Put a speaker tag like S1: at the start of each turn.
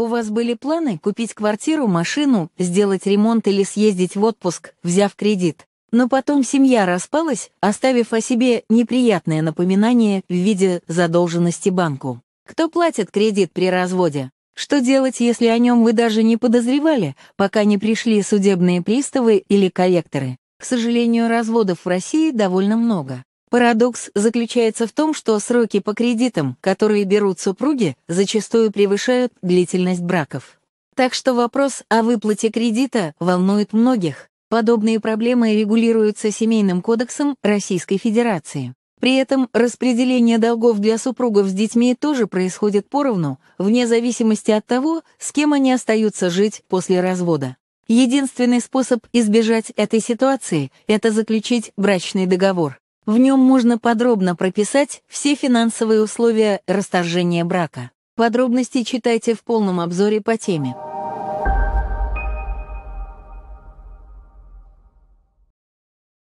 S1: У вас были планы купить квартиру, машину, сделать ремонт или съездить в отпуск, взяв кредит. Но потом семья распалась, оставив о себе неприятное напоминание в виде задолженности банку. Кто платит кредит при разводе? Что делать, если о нем вы даже не подозревали, пока не пришли судебные приставы или коллекторы? К сожалению, разводов в России довольно много. Парадокс заключается в том, что сроки по кредитам, которые берут супруги, зачастую превышают длительность браков. Так что вопрос о выплате кредита волнует многих. Подобные проблемы регулируются Семейным кодексом Российской Федерации. При этом распределение долгов для супругов с детьми тоже происходит поровну, вне зависимости от того, с кем они остаются жить после развода. Единственный способ избежать этой ситуации – это заключить брачный договор. В нем можно подробно прописать все финансовые условия расторжения брака. Подробности читайте в полном обзоре по теме.